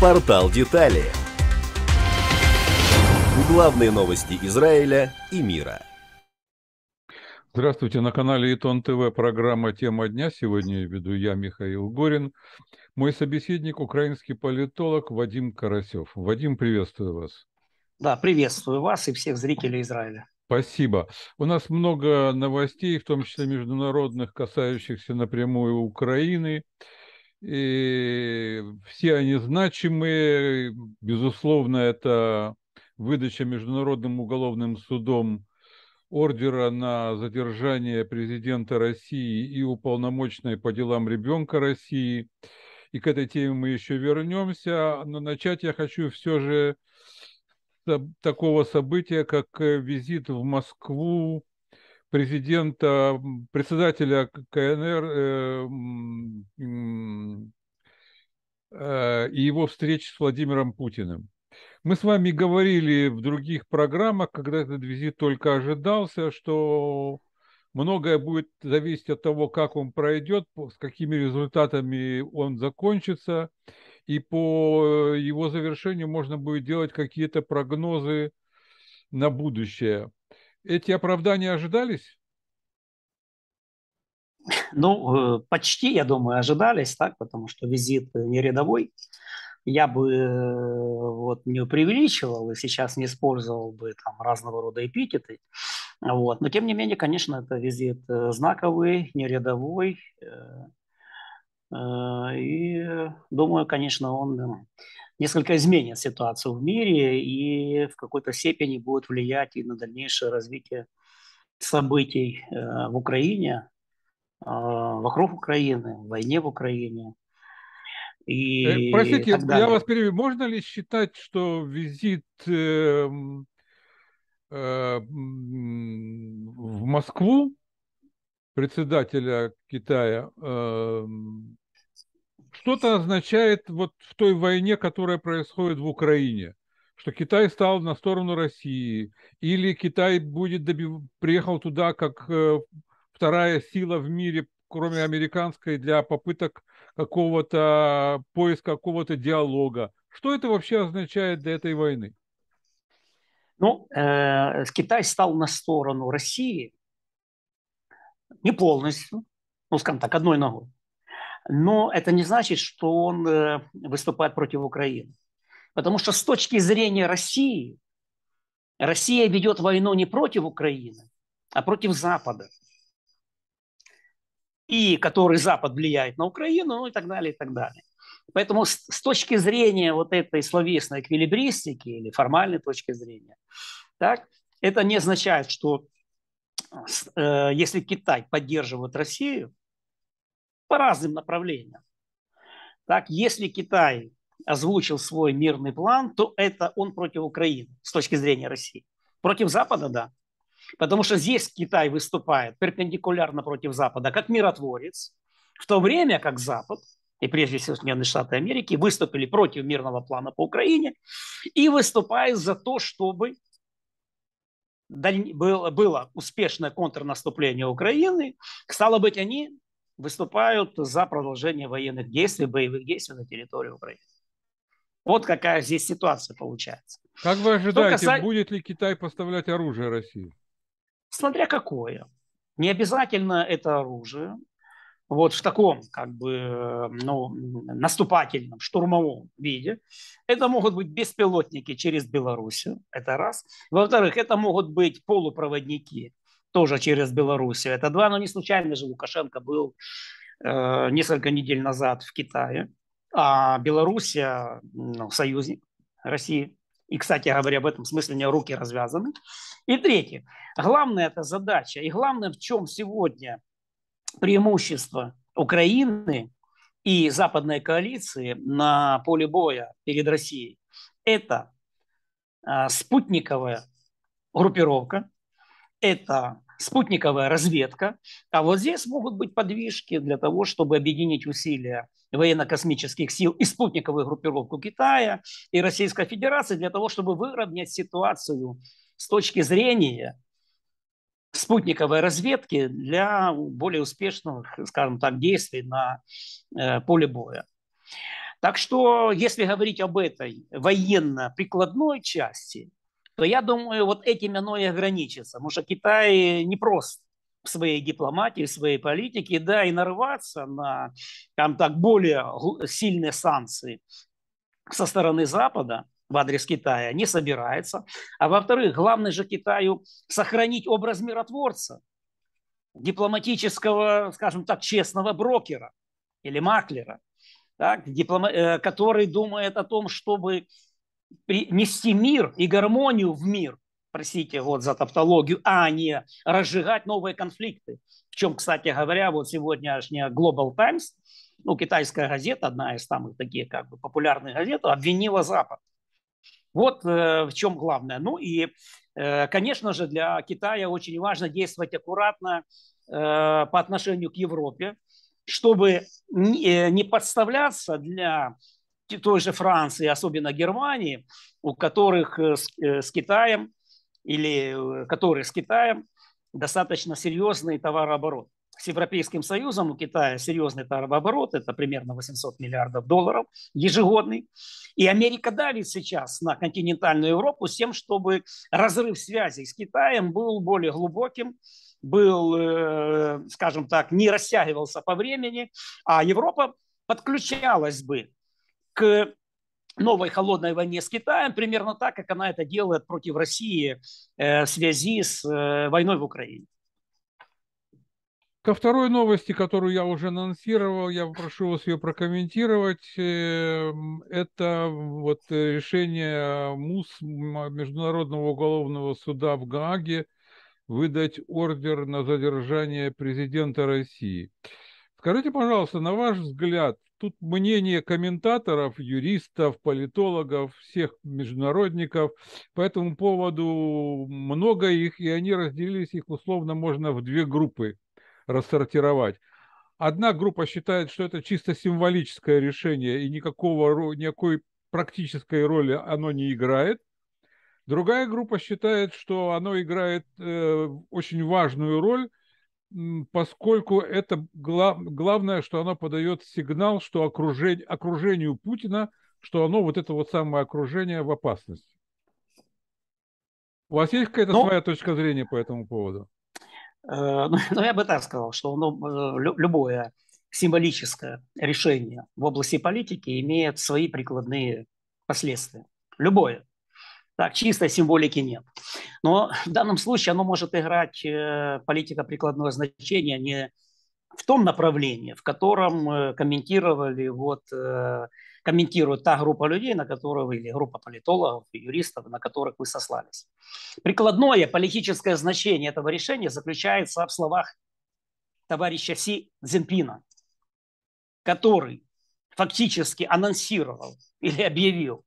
Портал детали. Главные новости Израиля и мира – Здравствуйте, на канале Итон ТВ программа «Тема дня». Сегодня веду я, Михаил Горин. Мой собеседник – украинский политолог Вадим Карасев. Вадим, приветствую вас. Да, приветствую вас и всех зрителей Израиля. Спасибо. У нас много новостей, в том числе международных, касающихся напрямую Украины. И все они значимые. Безусловно, это выдача Международным уголовным судом ордера на задержание президента России и уполномоченной по делам ребенка России. И к этой теме мы еще вернемся. Но начать я хочу все же с такого события, как э, визит в Москву президента, председателя КНР э, э, и его встречи с Владимиром Путиным. Мы с вами говорили в других программах, когда этот визит только ожидался, что многое будет зависеть от того, как он пройдет, с какими результатами он закончится, и по его завершению можно будет делать какие-то прогнозы на будущее. Эти оправдания ожидались? Ну, э, почти, я думаю, ожидались, так, потому что визит не рядовой я бы э, вот не преувеличивал и сейчас не использовал бы там разного рода эпитеты. Вот. Но тем не менее, конечно, это визит э, знаковый, нерядовой. Э, и думаю, конечно, он несколько изменит ситуацию в мире и в какой-то степени будет влиять и на дальнейшее развитие событий в Украине, вокруг Украины, в войне в Украине. Э, и Простите, я вас перевел. Можно ли считать, что визит эм, э, э, в Москву председателя Китая э, что-то означает вот в той войне, которая происходит в Украине? что Китай стал на сторону России, или Китай будет добив... приехал туда как э, вторая сила в мире, кроме американской, для попыток какого-то поиска какого-то диалога. Что это вообще означает для этой войны? Ну, э, Китай стал на сторону России не полностью, ну, скажем так, одной ногой. Но это не значит, что он э, выступает против Украины. Потому что с точки зрения России, Россия ведет войну не против Украины, а против Запада и который Запад влияет на Украину, ну и так далее, и так далее. Поэтому с, с точки зрения вот этой словесной эквилибристики или формальной точки зрения, так, это не означает, что э, если Китай поддерживает Россию по разным направлениям, так, если Китай озвучил свой мирный план, то это он против Украины с точки зрения России. Против Запада, да. Потому что здесь Китай выступает перпендикулярно против Запада как миротворец, в то время как Запад и прежде всего Соединенные Штаты Америки выступили против мирного плана по Украине и выступает за то, чтобы было, было успешное контрнаступление Украины. Стало быть, они выступают за продолжение военных действий, боевых действий на территории Украины. Вот какая здесь ситуация получается. Как вы ожидаете, касается... будет ли Китай поставлять оружие России? Смотря какое. Не обязательно это оружие. Вот в таком, как бы, ну, наступательном, штурмовом виде. Это могут быть беспилотники через Белоруссию, это раз. Во-вторых, это могут быть полупроводники тоже через Белоруссию, это два. Но не случайно же Лукашенко был э, несколько недель назад в Китае, а Белоруссия ну, союзник России. И, кстати говоря, в этом смысле у меня руки развязаны. И третье. Главная эта задача, и главное, в чем сегодня преимущество Украины и западной коалиции на поле боя перед Россией, это а, спутниковая группировка, это спутниковая разведка, а вот здесь могут быть подвижки для того, чтобы объединить усилия военно-космических сил и спутниковую группировку Китая и Российской Федерации для того, чтобы выровнять ситуацию с точки зрения спутниковой разведки для более успешных, скажем так, действий на э, поле боя. Так что, если говорить об этой военно-прикладной части, то я думаю, вот этим оно и ограничится, потому что Китай не просто в своей дипломатии, в своей политике, да, и нарываться на, там так, более сильные санкции со стороны Запада в адрес Китая не собирается. А во-вторых, главное же Китаю сохранить образ миротворца, дипломатического, скажем так, честного брокера или маклера, так, диплома... Э, который думает о том, чтобы принести мир и гармонию в мир, простите, вот за тавтологию, а не разжигать новые конфликты. В чем, кстати говоря, вот сегодняшняя Global Times, ну, китайская газета, одна из самых таких как бы популярных газет, обвинила Запад. Вот э, в чем главное. Ну и, э, конечно же, для Китая очень важно действовать аккуратно э, по отношению к Европе, чтобы не, э, не подставляться для той же Франции, особенно Германии, у которых э, с, э, с Китаем или э, которые с Китаем, достаточно серьезный товарооборот. С Европейским Союзом у Китая серьезный товарооборот, это примерно 800 миллиардов долларов ежегодный. И Америка давит сейчас на континентальную Европу с тем, чтобы разрыв связей с Китаем был более глубоким, был, э, скажем так, не растягивался по времени, а Европа подключалась бы к новой холодной войне с Китаем, примерно так, как она это делает против России э, в связи с э, войной в Украине. Ко второй новости, которую я уже анонсировал, я прошу вас ее прокомментировать. Э, это вот решение МУС Международного уголовного суда в Гааге выдать ордер на задержание президента России. Скажите, пожалуйста, на ваш взгляд, тут мнение комментаторов, юристов, политологов, всех международников по этому поводу много их, и они разделились, их условно можно в две группы рассортировать. Одна группа считает, что это чисто символическое решение, и никакого, никакой практической роли оно не играет. Другая группа считает, что оно играет э, очень важную роль, поскольку это глав, главное, что оно подает сигнал, что окружение, окружению Путина, что оно вот это вот самое окружение в опасности. У вас есть какая-то ну, своя точка зрения по этому поводу? Э, ну, ну я бы так сказал, что ну, любое символическое решение в области политики имеет свои прикладные последствия. Любое. Так, чистой символики нет. Но в данном случае оно может играть э, политика прикладного значения не в том направлении, в котором э, комментировали вот э, комментирует та группа людей, на которую вы, или группа политологов, юристов, на которых вы сослались. Прикладное политическое значение этого решения заключается в словах товарища Си Цзиньпина, который фактически анонсировал или объявил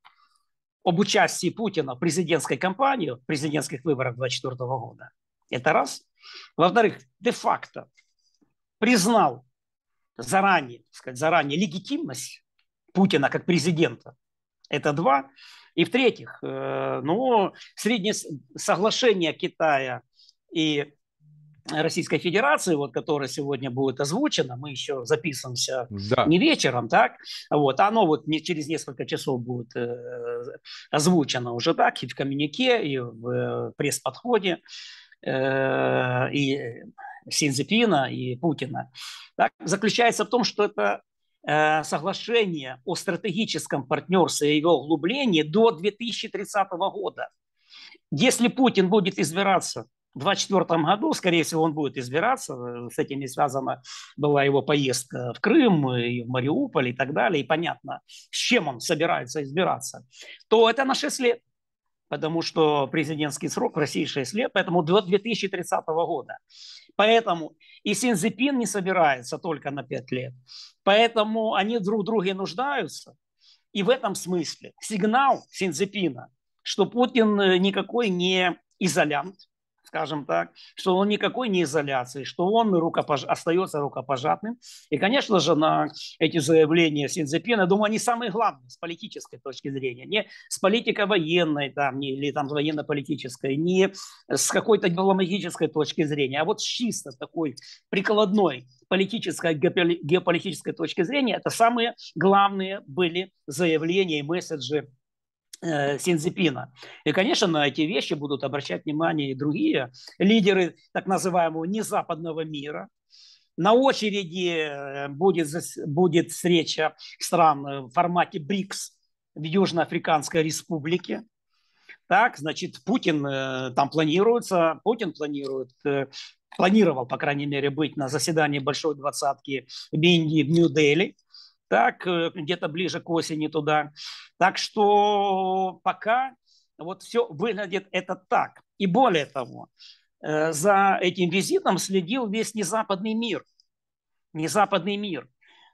об участии Путина в президентской кампании, в президентских выборах 2024 года. Это раз. Во-вторых, де-факто признал заранее, так сказать, заранее легитимность Путина как президента. Это два. И в-третьих, э, ну, среднее соглашение Китая и Российской Федерации, вот, которая сегодня будет озвучена, мы еще записываемся да. не вечером, так? Вот, оно вот не, через несколько часов будет э, озвучено уже так и в коммюнике, и в э, пресс-подходе, э, и Синзепина, и Путина. Так? Заключается в том, что это э, соглашение о стратегическом партнерстве и его углублении до 2030 года. Если Путин будет избираться 2024 году, скорее всего, он будет избираться. С этим не связана была его поездка в Крым, и в Мариуполь и так далее. И понятно, с чем он собирается избираться. То это на 6 лет потому что президентский срок в России 6 лет, поэтому до 2030 года. Поэтому и Синзипин не собирается только на 5 лет. Поэтому они друг в друге нуждаются. И в этом смысле сигнал Синзипина, что Путин никакой не изолянт, скажем так, что он никакой не изоляции, что он рукопож... остается рукопожатным. И, конечно же, на эти заявления Синдзепина, я думаю, они самые главные с политической точки зрения, не с политико-военной там, не, или там военно-политической, не с какой-то дипломатической точки зрения, а вот чисто такой прикладной политической, геополитической точки зрения, это самые главные были заявления и месседжи Э, Синзипина. И, конечно, на эти вещи будут обращать внимание и другие лидеры так называемого незападного мира. На очереди э, будет, будет встреча стран э, в формате БРИКС в Южноафриканской республике. Так, значит, Путин там планируется, Путин планирует, планировал, по крайней мере, быть на заседании Большой двадцатки в Индии, в Нью-Дели – так э, где-то ближе к осени туда. Так что пока вот все выглядит это так. И более того, э, за этим визитом следил весь незападный мир. Незападный мир.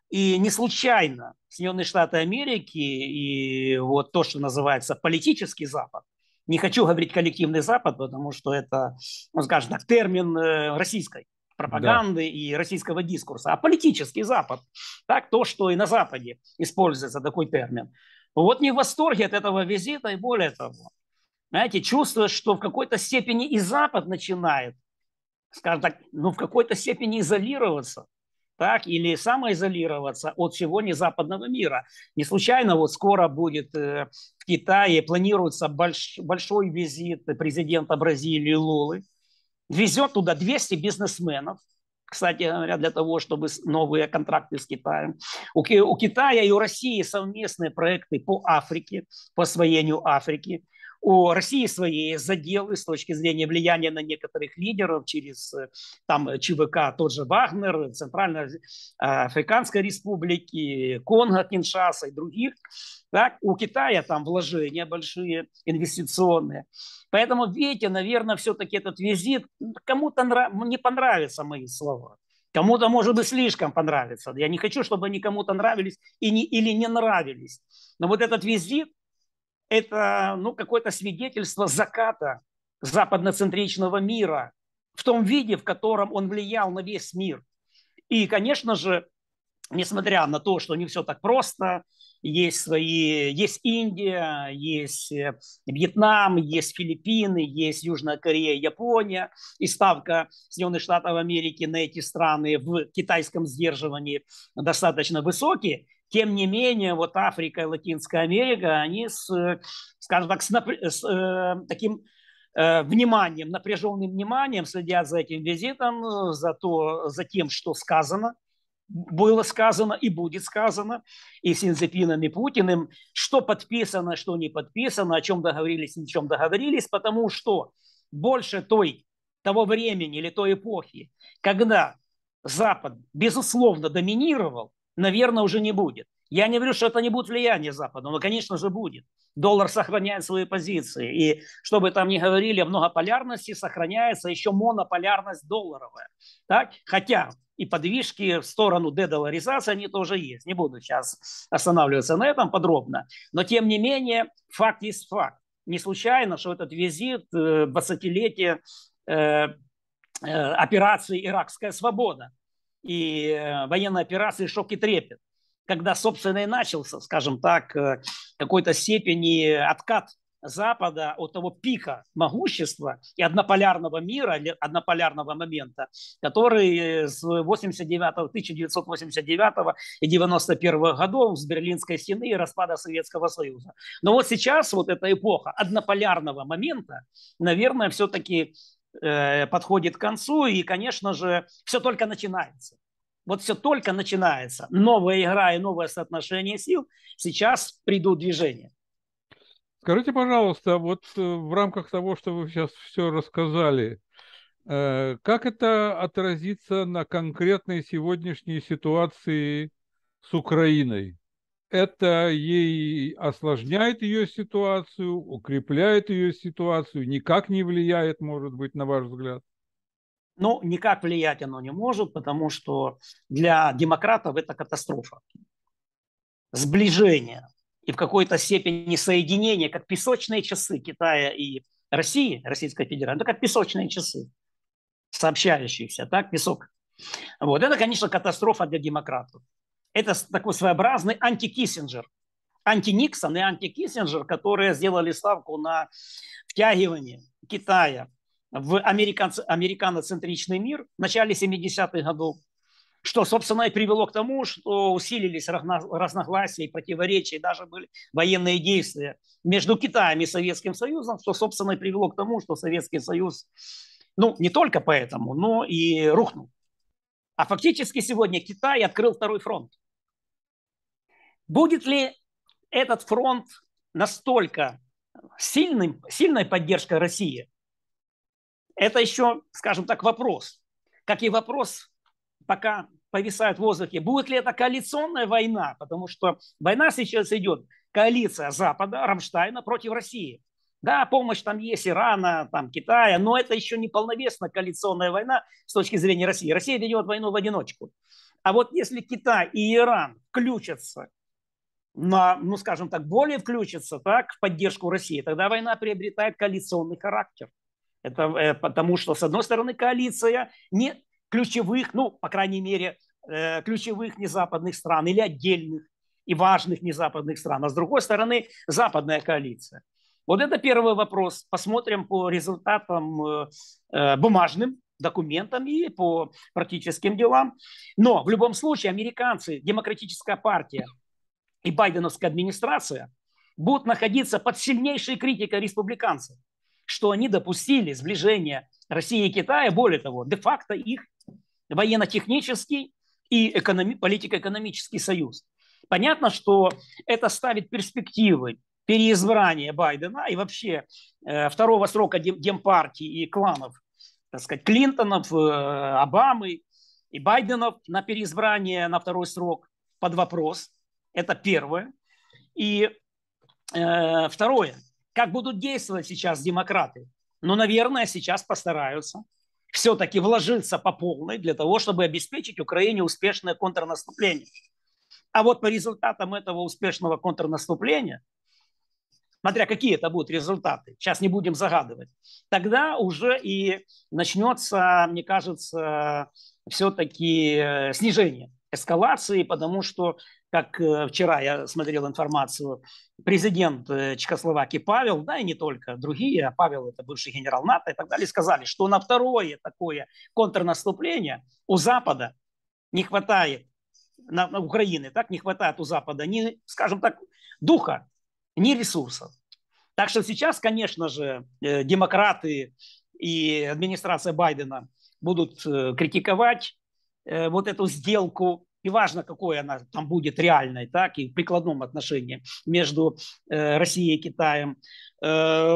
И не случайно Соединенные Штаты Америки и вот то, что называется политический Запад, не хочу говорить коллективный Запад, потому что это, ну, скажем так, термин э, российской пропаганды да. и российского дискурса, а политический Запад. Так, то, что и на Западе используется такой термин. Вот не в восторге от этого визита и более того. Знаете, чувствуешь, что в какой-то степени и Запад начинает, скажем так, ну в какой-то степени изолироваться так, или самоизолироваться от всего незападного мира. Не случайно вот скоро будет э, в Китае, планируется больш, большой визит президента Бразилии Лулы, везет туда 200 бизнесменов, кстати говоря, для того, чтобы новые контракты с Китаем. У, у Китая и у России совместные проекты по Африке, по освоению Африки у России свои заделы с точки зрения влияния на некоторых лидеров через э, там э, ЧВК, тот же Вагнер, Центрально-Африканской а, Республики, Конго, Киншаса и других. Так, у Китая там вложения большие, инвестиционные. Поэтому, видите, наверное, все-таки этот визит, кому-то нрав... не понравятся мои слова. Кому-то, может быть, слишком понравится. Я не хочу, чтобы они кому-то нравились и не, или не нравились. Но вот этот визит, это ну, какое-то свидетельство заката западноцентричного мира в том виде, в котором он влиял на весь мир. И, конечно же, несмотря на то, что не все так просто, есть свои, есть Индия, есть э, Вьетнам, есть Филиппины, есть Южная Корея, Япония, и ставка Соединенных Штатов Америки на эти страны в китайском сдерживании достаточно высокие. Тем не менее, вот Африка и Латинская Америка, они с, скажем так, с, напр- с э, таким э, вниманием, напряженным вниманием следят за этим визитом, за, то, за тем, что сказано, было сказано и будет сказано и с Инзепином, и Путиным, что подписано, что не подписано, о чем договорились, о чем договорились, потому что больше той, того времени или той эпохи, когда Запад, безусловно, доминировал, наверное, уже не будет. Я не говорю, что это не будет влияние Запада, но, конечно же, будет. Доллар сохраняет свои позиции. И, что бы там ни говорили, многополярности сохраняется еще монополярность долларовая. Так? Хотя и подвижки в сторону дедоларизации, они тоже есть. Не буду сейчас останавливаться на этом подробно. Но, тем не менее, факт есть факт. Не случайно, что этот визит 20-летие э, э, э, операции «Иракская свобода» и э, военной операции «Шок и трепет», когда, собственно, и начался, скажем так, э, какой-то степени откат Запада от того пика могущества и однополярного мира, однополярного момента, который с 89, 1989 и 91 годов с Берлинской стены и распада Советского Союза. Но вот сейчас вот эта эпоха однополярного момента, наверное, все-таки Э, подходит к концу, и, конечно же, все только начинается. Вот все только начинается. Новая игра и новое соотношение сил. Сейчас придут движения. Скажите, пожалуйста, вот э, в рамках того, что вы сейчас все рассказали, э, как это отразится на конкретной сегодняшней ситуации с Украиной? это ей осложняет ее ситуацию, укрепляет ее ситуацию, никак не влияет, может быть, на ваш взгляд? Ну, никак влиять оно не может, потому что для демократов это катастрофа. Сближение и в какой-то степени соединение, как песочные часы Китая и России, Российской Федерации, это ну, как песочные часы, сообщающиеся, так, песок. Вот это, конечно, катастрофа для демократов. Это такой своеобразный антикиссинджер. антиниксон и анти которые сделали ставку на втягивание Китая в американ... американоцентричный мир в начале 70-х годов, что, собственно, и привело к тому, что усилились разногласия и противоречия, даже были военные действия между Китаем и Советским Союзом, что, собственно, и привело к тому, что Советский Союз, ну, не только поэтому, но и рухнул. А фактически сегодня Китай открыл второй фронт. Будет ли этот фронт настолько сильным, сильной поддержкой России? Это еще, скажем так, вопрос. Как и вопрос, пока повисает в воздухе, будет ли это коалиционная война? Потому что война сейчас идет, коалиция Запада, Рамштайна против России. Да, помощь там есть Ирана, там Китая, но это еще не полновесно коалиционная война с точки зрения России. Россия ведет войну в одиночку. А вот если Китай и Иран включатся на, ну, скажем так, более включатся так, в поддержку России, тогда война приобретает коалиционный характер. Это э, потому что, с одной стороны, коалиция не ключевых, ну, по крайней мере, э, ключевых незападных стран или отдельных и важных незападных стран, а с другой стороны, западная коалиция. Вот это первый вопрос. Посмотрим по результатам э, э, бумажным, документам и по практическим делам. Но в любом случае американцы, демократическая партия и байденовская администрация будут находиться под сильнейшей критикой республиканцев, что они допустили сближение России и Китая, более того, де-факто их военно-технический и экономи- политико-экономический союз. Понятно, что это ставит перспективы переизбрание Байдена и вообще э, второго срока Демпартии и кланов, так сказать, Клинтонов, э, Обамы и Байденов на переизбрание на второй срок под вопрос. Это первое. И э, второе, как будут действовать сейчас демократы? Ну, наверное, сейчас постараются все-таки вложиться по полной для того, чтобы обеспечить Украине успешное контрнаступление. А вот по результатам этого успешного контрнаступления смотря какие это будут результаты, сейчас не будем загадывать, тогда уже и начнется, мне кажется, все-таки э, снижение эскалации, потому что, как э, вчера я смотрел информацию, президент э, Чехословакии Павел, да и не только другие, а Павел это бывший генерал НАТО и так далее, сказали, что на второе такое контрнаступление у Запада не хватает, на, на Украины, так не хватает у Запада, не, скажем так, духа ни ресурсов. Так что сейчас, конечно же, э, демократы и администрация Байдена будут э, критиковать э, вот эту сделку, и важно, какой она там будет реальной, так и в прикладном отношении между Россией и Китаем.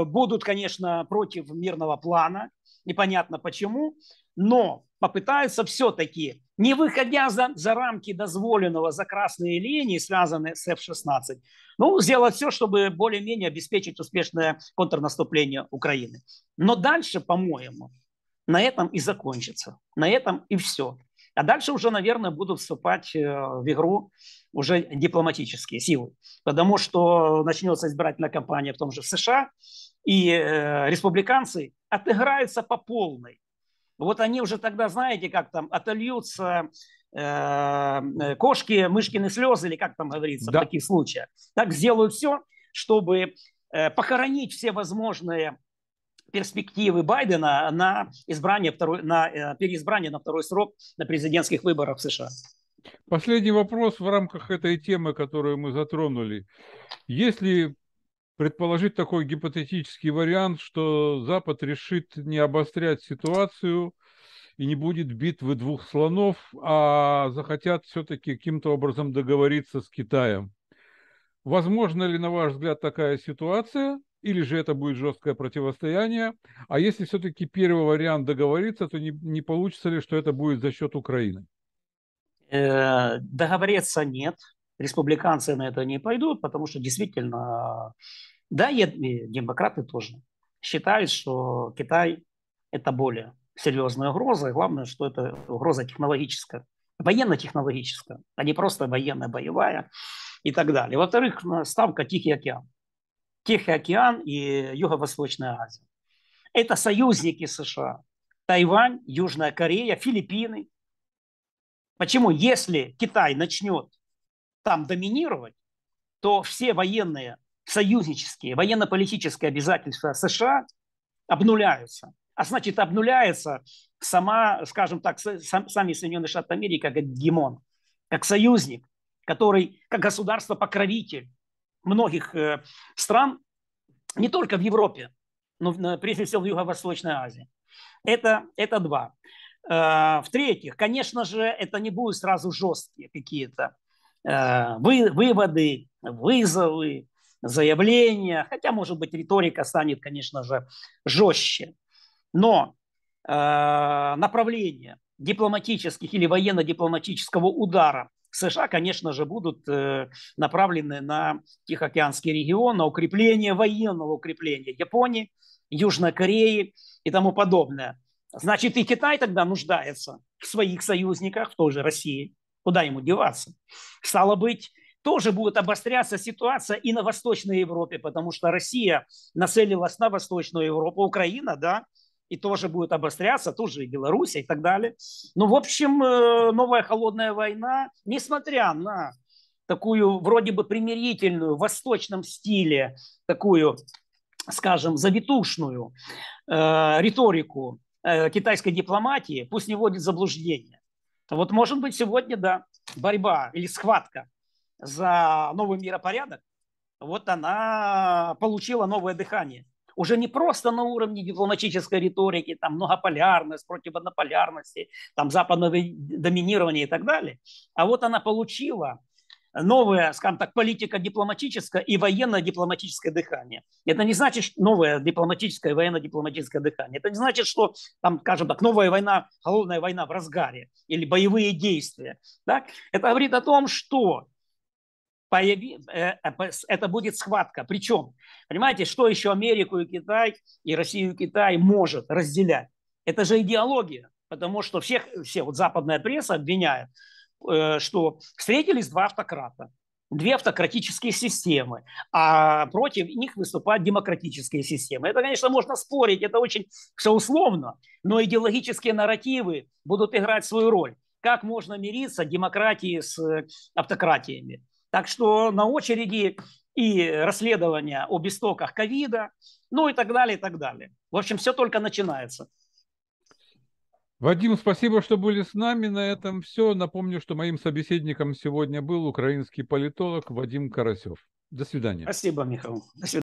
Будут, конечно, против мирного плана, непонятно почему, но попытаются все-таки не выходя за, за рамки дозволенного за красные линии, связанные с F-16, ну, сделать все, чтобы более-менее обеспечить успешное контрнаступление Украины. Но дальше, по-моему, на этом и закончится. На этом и все. А дальше уже, наверное, будут вступать э, в игру уже дипломатические силы. Потому что начнется избирательная кампания в том же США, и э, республиканцы отыграются по полной вот они уже тогда, знаете, как там отольются э, э кошки, мышкины слезы, или как там говорится да. в таких случаях. Так сделают все, чтобы э, похоронить все возможные перспективы Байдена на избрание второй, на э, переизбрание на второй срок на президентских выборах в США. Последний вопрос в рамках этой темы, которую мы затронули. Если предположить такой гипотетический вариант, что Запад решит не обострять ситуацию и не будет битвы двух слонов, а захотят все-таки каким-то образом договориться с Китаем. Возможно ли, на ваш взгляд, такая ситуация? Или же это будет жесткое противостояние? А если все-таки первый вариант договориться, то не, не получится ли, что это будет за счет Украины? Э, договориться нет, республиканцы на это не пойдут, потому что действительно, да, и демократы тоже считают, что Китай – это более серьезная угроза, главное, что это угроза технологическая, военно-технологическая, а не просто военная боевая и так далее. Во-вторых, ставка Тихий океан. Тихий океан и Юго-Восточная Азия. Это союзники США. Тайвань, Южная Корея, Филиппины. Почему? Если Китай начнет там доминировать, то все военные союзнические, военно-политические обязательства США обнуляются. А значит, обнуляется сама, скажем так, сам, сами Соединенные Штаты Америки как гегемон, как союзник, который, как государство-покровитель многих э, стран, не только в Европе, но э, прежде всего в Юго-Восточной Азии. Это, это два. Э, в-третьих, конечно же, это не будут сразу жесткие какие-то Э, вы, выводы, вызовы, заявления. Хотя, может быть, риторика станет, конечно же, жестче. Но э, направление дипломатических или военно-дипломатического удара США, конечно же, будут э, направлены на Тихоокеанский регион, на укрепление военного укрепления Японии, Южной Кореи и тому подобное. Значит, и Китай тогда нуждается в своих союзниках, в той же России, Куда ему деваться? Стало быть, тоже будет обостряться ситуация и на Восточной Европе, потому что Россия нацелилась на Восточную Европу, Украина, да, и тоже будет обостряться, тоже и Беларусь и так далее. Ну, в общем, э, новая холодная война, несмотря на такую вроде бы примирительную, в восточном стиле, такую, скажем, завитушную э, риторику э, китайской дипломатии, пусть не вводит заблуждение. Вот, может быть, сегодня, да, борьба или схватка за новый миропорядок, вот она получила новое дыхание. Уже не просто на уровне дипломатической риторики, там многополярность против однополярности, там западного доминирования и так далее, а вот она получила новое, скажем так, политика дипломатическое и военно-дипломатическое дыхание. Это не значит, что новое дипломатическое и военно-дипломатическое дыхание. Это не значит, что там, скажем так, новая война, холодная война в разгаре или боевые действия. Да? Это говорит о том, что появи... Э, э, это будет схватка. Причем, понимаете, что еще Америку и Китай, и Россию и Китай может разделять? Это же идеология. Потому что всех, все, вот западная пресса обвиняет Э, что встретились два автократа, две автократические системы, а против них выступают демократические системы. Это, конечно, можно спорить, это очень все условно, но идеологические нарративы будут играть свою роль. Как можно мириться демократии с э, автократиями? Так что на очереди и расследования об истоках ковида, ну и так далее, и так далее. В общем, все только начинается. Вадим, спасибо, что были с нами. На этом все. Напомню, что моим собеседником сегодня был украинский политолог Вадим Карасев. До свидания. Спасибо, Михаил. До свидания.